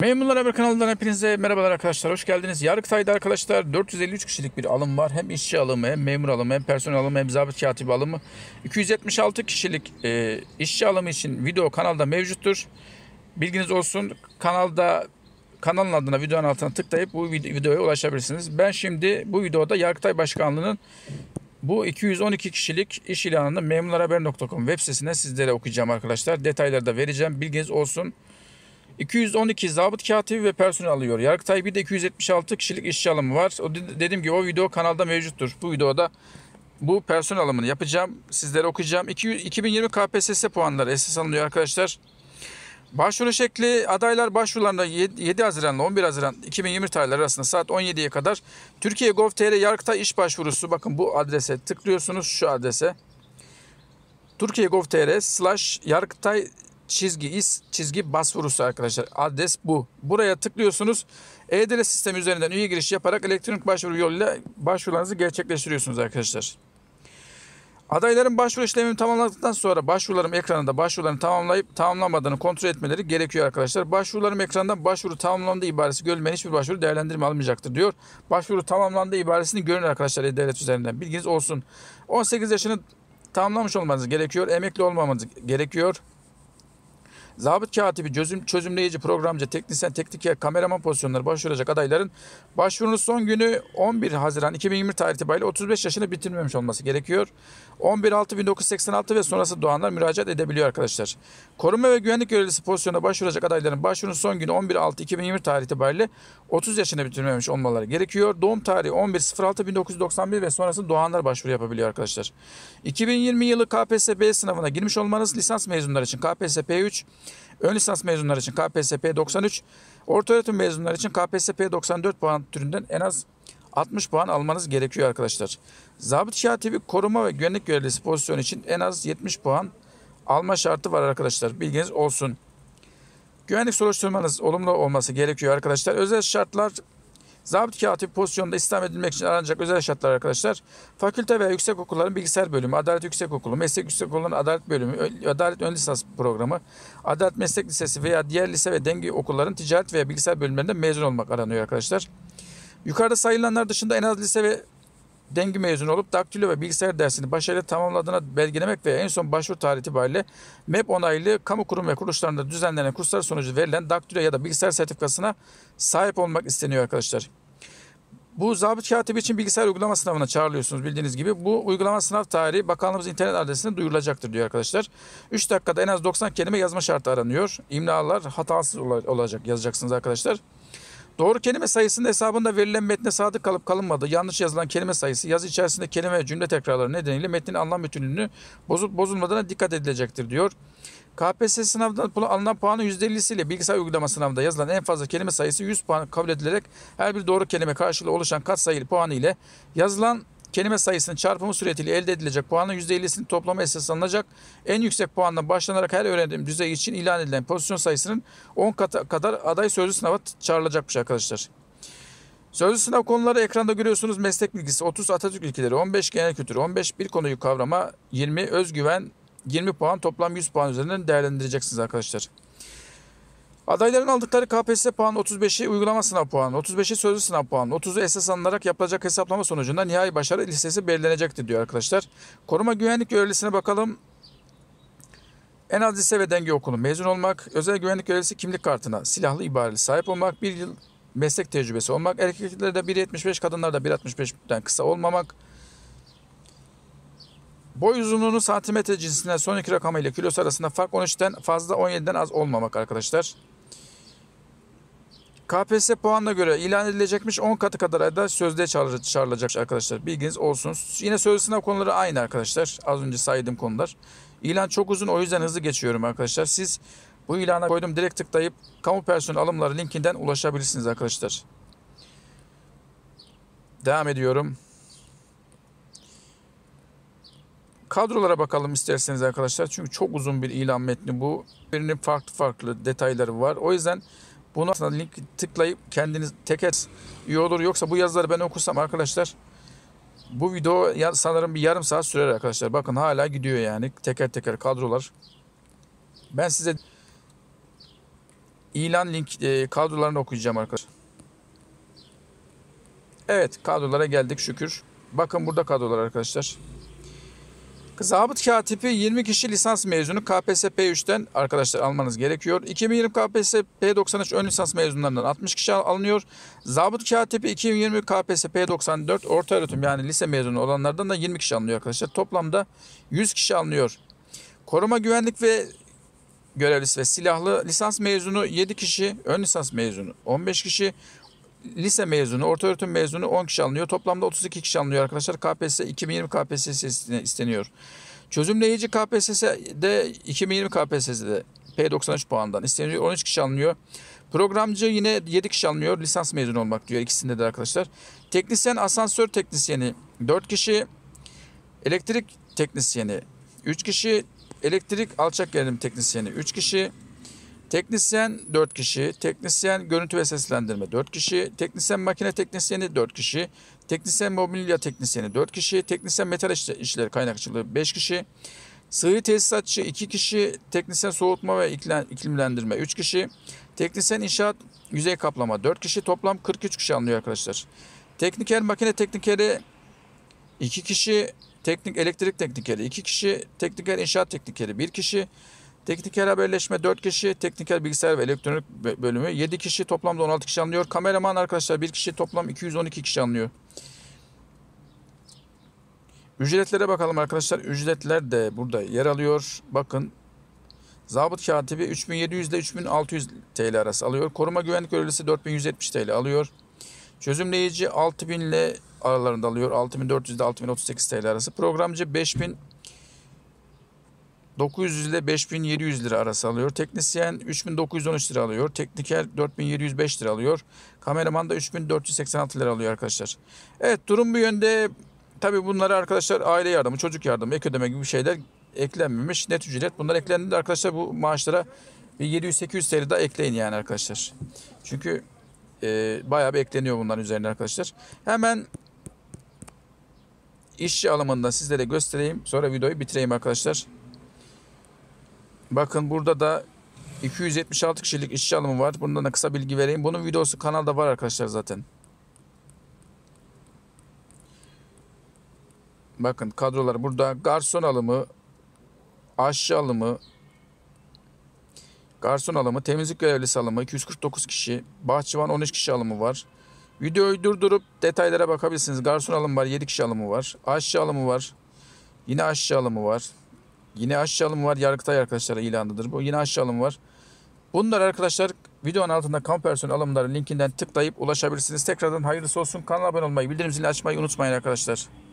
Memurlar Haber kanalından hepinize merhabalar arkadaşlar. Hoş geldiniz. Yargıtay'da arkadaşlar 453 kişilik bir alım var. Hem işçi alımı hem memur alımı hem personel alımı hem zabıt katibi alımı. 276 kişilik e, işçi alımı için video kanalda mevcuttur. Bilginiz olsun. Kanalda kanalın adına videonun altına tıklayıp bu videoya ulaşabilirsiniz. Ben şimdi bu videoda Yargıtay Başkanlığı'nın bu 212 kişilik iş ilanını memurlarhaber.com web sitesine sizlere okuyacağım arkadaşlar. Detayları da vereceğim. Bilginiz olsun. 212 zabıt katibi ve personel alıyor. Yargıtay bir de 276 kişilik işçi alımı var. O dediğim gibi o video kanalda mevcuttur. Bu videoda bu personel alımını yapacağım. Sizlere okuyacağım. 2020 KPSS puanları esas alınıyor arkadaşlar. Başvuru şekli adaylar başvurularında 7 Haziran ile 11 Haziran 2020 tarihleri arasında saat 17'ye kadar Türkiye Gov.tr Yargıtay iş başvurusu bakın bu adrese tıklıyorsunuz şu adrese. Türkiye Gov.tr slash Yargıtay çizgi is çizgi Başvurusu arkadaşlar. Adres bu. Buraya tıklıyorsunuz. E-Devlet sistemi üzerinden üye giriş yaparak elektronik başvuru yoluyla başvurularınızı gerçekleştiriyorsunuz arkadaşlar. Adayların başvuru işlemini tamamladıktan sonra başvurularım ekranında başvurularını tamamlayıp tamamlamadığını kontrol etmeleri gerekiyor arkadaşlar. Başvurularım ekranında başvuru tamamlandı ibaresi görülmeyen hiçbir başvuru değerlendirme almayacaktır diyor. Başvuru tamamlandı ibaresini görün arkadaşlar e-devlet üzerinden. Bilginiz olsun. 18 yaşını tamamlamış olmanız gerekiyor. Emekli olmamanız gerekiyor. Zabıt katibi, çözüm, çözümleyici, programcı, teknisyen, tekniker, kameraman pozisyonları başvuracak adayların başvurunun son günü 11 Haziran 2020 tarih itibariyle 35 yaşını bitirmemiş olması gerekiyor. 11.6.1986 ve sonrası doğanlar müracaat edebiliyor arkadaşlar. Koruma ve güvenlik görevlisi pozisyonuna başvuracak adayların başvurunun son günü 11.6.2020 tarih itibariyle 30 yaşını bitirmemiş olmaları gerekiyor. Doğum tarihi 11.06.1991 ve sonrası doğanlar başvuru yapabiliyor arkadaşlar. 2020 yılı KPSB sınavına girmiş olmanız lisans mezunları için KPSP 3, Ön lisans mezunları için KPSP 93, orta öğretim mezunları için KPSP 94 puan türünden en az 60 puan almanız gerekiyor arkadaşlar. Zabıt Şatibi koruma ve güvenlik görevlisi pozisyonu için en az 70 puan alma şartı var arkadaşlar. Bilginiz olsun. Güvenlik soruşturmanız olumlu olması gerekiyor arkadaşlar. Özel şartlar Zabıt katip pozisyonunda istihdam edilmek için aranacak özel şartlar arkadaşlar. Fakülte veya yüksek okulların bilgisayar bölümü, adalet yüksek okulu, meslek yüksek okulların adalet bölümü, adalet ön lisans programı, adalet meslek lisesi veya diğer lise ve denge okulların ticaret veya bilgisayar bölümlerinde mezun olmak aranıyor arkadaşlar. Yukarıda sayılanlar dışında en az lise ve Dengi mezunu olup daktilo ve bilgisayar dersini başarıyla tamamladığına belgelemek ve en son başvuru tarihi itibariyle MEP onaylı kamu kurum ve kuruluşlarında düzenlenen kurslar sonucu verilen daktilo ya da bilgisayar sertifikasına sahip olmak isteniyor arkadaşlar. Bu zabıt katibi için bilgisayar uygulama sınavına çağrılıyorsunuz bildiğiniz gibi. Bu uygulama sınav tarihi bakanlığımız internet adresinde duyurulacaktır diyor arkadaşlar. 3 dakikada en az 90 kelime yazma şartı aranıyor. İmlalar hatasız olacak yazacaksınız arkadaşlar. Doğru kelime sayısının hesabında verilen metne sadık kalıp kalınmadığı, Yanlış yazılan kelime sayısı yazı içerisinde kelime ve cümle tekrarları nedeniyle metnin anlam bütünlüğünü bozup bozulmadığına dikkat edilecektir diyor. KPSS sınavından alınan puanın ile bilgisayar uygulama sınavında yazılan en fazla kelime sayısı 100 puan kabul edilerek her bir doğru kelime karşılığı oluşan katsayılı puanı ile yazılan kelime sayısının çarpımı suretiyle elde edilecek puanın %50'sini toplama esas alınacak. En yüksek puanla başlanarak her öğrendiğim düzey için ilan edilen pozisyon sayısının 10 katı kadar aday sözlü sınava çağrılacakmış arkadaşlar. Sözlü sınav konuları ekranda görüyorsunuz. Meslek bilgisi 30 Atatürk ilkeleri, 15 genel kültür, 15 bir konuyu kavrama, 20 özgüven, 20 puan toplam 100 puan üzerinden değerlendireceksiniz arkadaşlar. Adayların aldıkları KPSS puanı 35'i uygulama sınav puanı, 35'i sözlü sınav puanı, 30'u esas alınarak yapılacak hesaplama sonucunda nihai başarı listesi belirlenecektir diyor arkadaşlar. Koruma güvenlik görevlisine bakalım. En az lise ve denge okulu mezun olmak, özel güvenlik görevlisi kimlik kartına, silahlı ibareli sahip olmak, bir yıl meslek tecrübesi olmak, erkeklerde 1.75, kadınlarda 1.65'den kısa olmamak, Boy uzunluğunu santimetre cinsinden son iki rakam ile kilosu arasında fark 13'ten fazla 17'den az olmamak arkadaşlar. KPSS puanına göre ilan edilecekmiş 10 katı kadar da sözde çağrılacak arkadaşlar. Bilginiz olsun. Yine sözlü sınav konuları aynı arkadaşlar. Az önce saydığım konular. İlan çok uzun o yüzden hızlı geçiyorum arkadaşlar. Siz bu ilana koydum direkt tıklayıp kamu personel alımları linkinden ulaşabilirsiniz arkadaşlar. Devam ediyorum. Kadrolara bakalım isterseniz arkadaşlar. Çünkü çok uzun bir ilan metni bu. Birinin farklı farklı detayları var. O yüzden bunu aslında link tıklayıp kendiniz teker iyi olur. Yoksa bu yazıları ben okursam arkadaşlar bu video sanırım bir yarım saat sürer arkadaşlar. Bakın hala gidiyor yani teker teker kadrolar. Ben size ilan link e, kadrolarını okuyacağım arkadaşlar. Evet kadrolara geldik şükür. Bakın burada kadrolar arkadaşlar. Zabıt katipi 20 kişi lisans mezunu KPSP 3'ten arkadaşlar almanız gerekiyor. 2020 KPSP 93 ön lisans mezunlarından 60 kişi alınıyor. Zabıt katipi 2020 KPSP 94 orta öğretim yani lise mezunu olanlardan da 20 kişi alınıyor arkadaşlar. Toplamda 100 kişi alınıyor. Koruma güvenlik ve görevlisi ve silahlı lisans mezunu 7 kişi, ön lisans mezunu 15 kişi, lise mezunu, orta öğretim mezunu 10 kişi alınıyor. Toplamda 32 kişi alınıyor arkadaşlar. KPSS 2020 KPSS isteniyor. Çözümleyici KPSS'de 2020 KPSS'de P93 puandan isteniyor. 13 kişi alınıyor. Programcı yine 7 kişi alınıyor. Lisans mezunu olmak diyor ikisinde de arkadaşlar. Teknisyen asansör teknisyeni 4 kişi. Elektrik teknisyeni 3 kişi. Elektrik alçak gerilim teknisyeni 3 kişi. Teknisyen 4 kişi, teknisyen görüntü ve seslendirme 4 kişi, teknisyen makine teknisyeni 4 kişi, teknisyen mobilya teknisyeni 4 kişi, teknisyen metal işleri kaynakçılığı 5 kişi, Sığır tesisatçı 2 kişi, teknisyen soğutma ve iklimlendirme 3 kişi, teknisyen inşaat yüzey kaplama 4 kişi, toplam 43 kişi anlıyor arkadaşlar. Tekniker makine teknikeri 2 kişi, teknik elektrik teknikeri 2 kişi, tekniker inşaat teknikeri 1 kişi, Tekniker haberleşme 4 kişi, tekniker bilgisayar ve elektronik bölümü 7 kişi, toplamda 16 kişi anlıyor. Kameraman arkadaşlar 1 kişi, toplam 212 kişi anlıyor. Ücretlere bakalım arkadaşlar. Ücretler de burada yer alıyor. Bakın. Zabıt katibi 3700 ile 3600 TL arası alıyor. Koruma güvenlik görevlisi 4170 TL alıyor. Çözümleyici 6000 ile aralarında alıyor. 6400 ile 6038 TL arası. Programcı 5000 900 ile 5700 lira arası alıyor. Teknisyen 3913 lira alıyor. Tekniker 4705 lira alıyor. Kameraman da 3486 lira alıyor arkadaşlar. Evet durum bu yönde. Tabi bunlara arkadaşlar aile yardımı, çocuk yardımı, ek ödeme gibi şeyler eklenmemiş. Net ücret bunlar eklendi arkadaşlar bu maaşlara bir 700-800 TL daha ekleyin yani arkadaşlar. Çünkü e, bayağı bir ekleniyor bunların üzerine arkadaşlar. Hemen işçi alımında sizlere göstereyim. Sonra videoyu bitireyim arkadaşlar. Bakın burada da 276 kişilik işçi alımı var. Bundan da kısa bilgi vereyim. Bunun videosu kanalda var arkadaşlar zaten. Bakın kadrolar burada garson alımı, aşçı alımı, garson alımı, temizlik görevlisi alımı 249 kişi, bahçıvan 13 kişi alımı var. Videoyu durdurup detaylara bakabilirsiniz. Garson alımı var, 7 kişi alımı var. Aşçı alımı var. Yine aşçı alımı var. Yine aşçı alım var. Yargıtay arkadaşlara ilanıdır bu. Yine aşçı alım var. Bunlar arkadaşlar videonun altında kamp personel alımları linkinden tıklayıp ulaşabilirsiniz. Tekrardan hayırlısı olsun. Kanala abone olmayı, bildirim zilini açmayı unutmayın arkadaşlar.